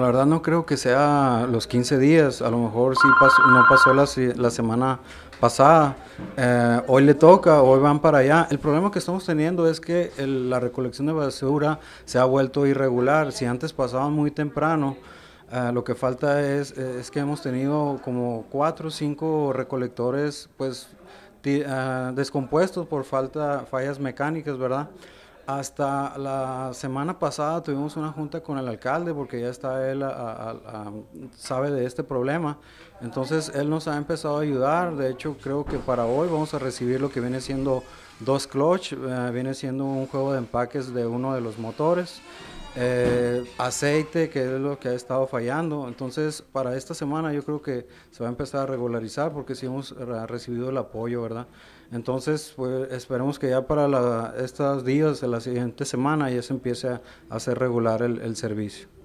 la verdad no creo que sea los 15 días, a lo mejor sí no pasó la, semana pasada, eh, hoy le toca, hoy van para allá. El problema que estamos teniendo es que la recolección de basura se ha vuelto irregular, si antes pasaba muy temprano, eh, lo que falta es, que hemos tenido como 4 o 5 recolectores pues eh, descompuestos por falta fallas mecánicas, ¿verdad? Hasta la semana pasada tuvimos una junta con el alcalde porque ya está él, sabe de este problema. Entonces él nos ha empezado a ayudar. De hecho, creo que para hoy vamos a recibir lo que viene siendo dos clutch. Eh, viene siendo un juego de empaques de uno de los motores. Eh, aceite, que es lo que ha estado fallando. Entonces, para esta semana yo creo que se va a empezar a regularizar porque sí hemos recibido el apoyo, ¿verdad? Entonces, pues esperemos que ya para estos días, la siguiente semana, ya se empiece a, hacer regular el servicio.